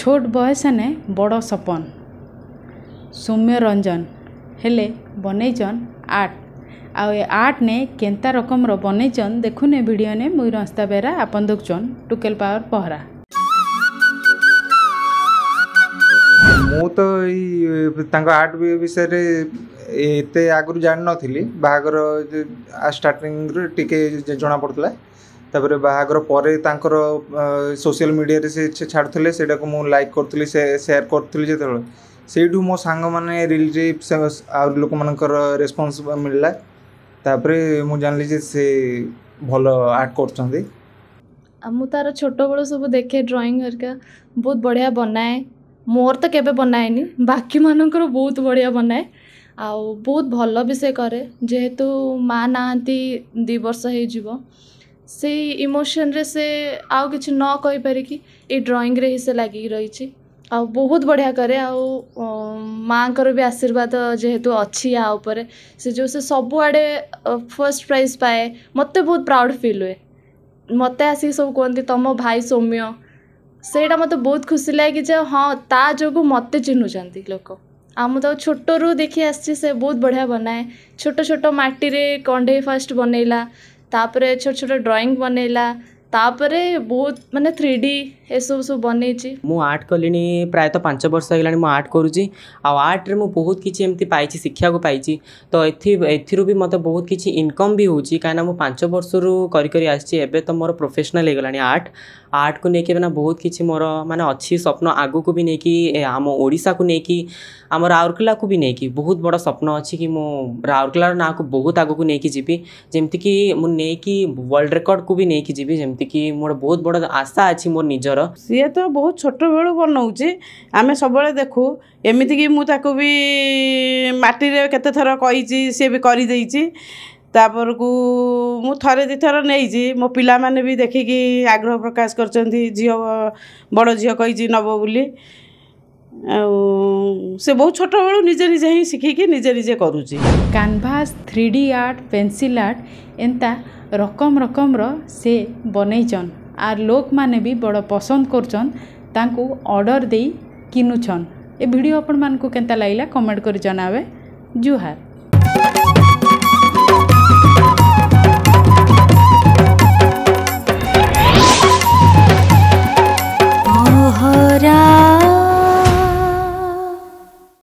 ଛୋଟ ବୟସନେ ବଡ଼ ସପନ ସୌମ୍ୟ ରଞ୍ଜନ ହେଲେ ବନେଇଛନ୍ ଆର୍ଟ ଆଉ ଏ ଆର୍ଟ ନେ କେନ୍ତା ରକମର ବନେଇଛନ୍ ଦେଖୁନେ ଭିଡ଼ିଓ ନେ ମୁଇଁ ରସ୍ତା ବେରା ଆପଣ ଦେଖୁଛନ୍ ଟୁକେଲ ପାୱାର ପହରା ମୁଁ ତ ଏଇ ତାଙ୍କ ଆର୍ଟ ବିଷୟରେ ଏତେ ଆଗରୁ ଜାଣିନଥିଲି ବାହାଘର ଷ୍ଟାର୍ଟିଂରୁ ଟିକେ ଜଣାପଡ଼ୁଥିଲା ତାପରେ ବାହାଘର ପରେ ତାଙ୍କର ସୋସିଆଲ୍ ମିଡ଼ିଆରେ ସେ ଛାଡ଼ୁଥିଲେ ସେଇଟାକୁ ମୁଁ ଲାଇକ୍ କରୁଥିଲି ସେ ସେୟାର୍ କରୁଥିଲି ଯେତେବେଳେ ସେଇଠୁ ମୋ ସାଙ୍ଗମାନେ ରିଲେଟିଭ୍ ଆଉ ଲୋକମାନଙ୍କର ରେସ୍ପନ୍ସ ମିଳିଲା ତାପରେ ମୁଁ ଜାଣିଲି ଯେ ସେ ଭଲ ଆର୍ଟ କରୁଛନ୍ତି ମୁଁ ତା'ର ଛୋଟବେଳୁ ସବୁ ଦେଖେ ଡ୍ରଇଂ ହେରିକା ବହୁତ ବଢ଼ିଆ ବନାଏ ମୋର ତ କେବେ ବନାଏନି ବାକିମାନଙ୍କର ବହୁତ ବଢ଼ିଆ ବନାଏ ଆଉ ବହୁତ ଭଲ ବି ସେ କରେ ଯେହେତୁ ମା' ନାହାନ୍ତି ଦୁଇ ବର୍ଷ ହେଇଯିବ ସେଇ ଇମୋସନ୍ରେ ସେ ଆଉ କିଛି ନ କହିପାରିକି ଏଇ ଡ୍ରଇଂରେ ହିଁ ସେ ଲାଗିକି ରହିଛି ଆଉ ବହୁତ ବଢ଼ିଆ କରେ ଆଉ ମାଆଙ୍କର ବି ଆଶୀର୍ବାଦ ଯେହେତୁ ଅଛି ୟା ଉପରେ ସେ ଯେଉଁ ସେ ସବୁଆଡ଼େ ଫାର୍ଷ୍ଟ ପ୍ରାଇଜ୍ ପାଏ ମୋତେ ବହୁତ ପ୍ରାଉଡ଼୍ ଫିଲ୍ ହୁଏ ମୋତେ ଆସିକି ସବୁ କୁହନ୍ତି ତୁମ ଭାଇ ସୌମ୍ୟ ସେଇଟା ମୋତେ ବହୁତ ଖୁସି ଲାଗେ ଯେ ହଁ ତା ଯୋଗୁଁ ମୋତେ ଚିହ୍ନୁଛନ୍ତି ଲୋକ ଆଉ ମୁଁ ତାକୁ ଛୋଟରୁ ଦେଖି ଆସିଛି ସେ ବହୁତ ବଢ଼ିଆ ବନାଏ ଛୋଟ ଛୋଟ ମାଟିରେ କଣ୍ଢେଇ ଫାର୍ଷ୍ଟ ବନେଇଲା ତା'ପରେ ଛୋଟ ଛୋଟ ଡ୍ରଇଂ ବନେଇଲା ତାପରେ ବହୁତ ମାନେ ଥ୍ରୀ ଡି ଏସବୁ ସବୁ ବନେଇଛି ମୁଁ ଆର୍ଟ କଲିଣି ପ୍ରାୟତଃ ପାଞ୍ଚ ବର୍ଷ ହେଇଗଲାଣି ମୁଁ ଆର୍ଟ କରୁଛି ଆଉ ଆର୍ଟରେ ମୁଁ ବହୁତ କିଛି ଏମିତି ପାଇଛି ଶିଖିବାକୁ ପାଇଛି ତ ଏଥି ଏଥିରୁ ବି ମୋତେ ବହୁତ କିଛି ଇନକମ୍ ବି ହେଉଛି କାହିଁକିନା ମୁଁ ପାଞ୍ଚ ବର୍ଷରୁ କରି କରି ଆସିଛି ଏବେ ତ ମୋର ପ୍ରଫେସନାଲ୍ ହେଇଗଲାଣି ଆର୍ଟ ଆର୍ଟକୁ ନେଇକି ନା ବହୁତ କିଛି ମୋର ମାନେ ଅଛି ସ୍ୱପ୍ନ ଆଗକୁ ବି ନେଇକି ଆମ ଓଡ଼ିଶାକୁ ନେଇକି ଆମ ରାଉରକେଲାକୁ ବି ନେଇକି ବହୁତ ବଡ଼ ସ୍ୱପ୍ନ ଅଛି କି ମୁଁ ରାଉରକେଲାର ନାଁକୁ ବହୁତ ଆଗକୁ ନେଇକି ଯିବି ଯେମିତିକି ମୁଁ ନେଇକି ୱାର୍ଲଡ଼ ରେକର୍ଡ଼କୁ ବି ନେଇକି ଯିବି ଯେମିତି ଯେତିକି ମୋର ବହୁତ ବଡ଼ ଆଶା ଅଛି ମୋର ନିଜର ସିଏ ତ ବହୁତ ଛୋଟ ବେଳୁ ବନଉଛି ଆମେ ସବୁବେଳେ ଦେଖୁ ଏମିତିକି ମୁଁ ତାକୁ ବି ମାଟିରେ କେତେ ଥର କହିଛି ସିଏ ବି କରିଦେଇଛି ତାପରକୁ ମୁଁ ଥରେ ଦୁଇଥର ନେଇଛି ମୋ ପିଲାମାନେ ବି ଦେଖିକି ଆଗ୍ରହ ପ୍ରକାଶ କରିଛନ୍ତି ଝିଅ ବଡ଼ ଝିଅ କହିଛି ନେବ ବୋଲି ଆଉ সে বহু ছোটবেলু নিজে নিজে ହିଁ ଶିଖିକି ନିଜେ ନିଜେ କରୁଛି canvas three D art pencil art ଏନ୍ତା ରକମ୍ ରକମ୍ର ସେ ବନେଇଛନ୍ ଆର୍ ଲୋକମାନେ ବି ବଡ଼ ପସନ୍ଦ କରୁଛନ୍ ତାଙ୍କୁ ଅର୍ଡ଼ର୍ ଦେଇ କିଣୁଛନ୍ ଏ ଭିଡ଼ିଓ ଆପଣମାନଙ୍କୁ କେନ୍ତା ଲାଗିଲା କମେଣ୍ଟ କରି ଜଣାବେ ଜୁହାର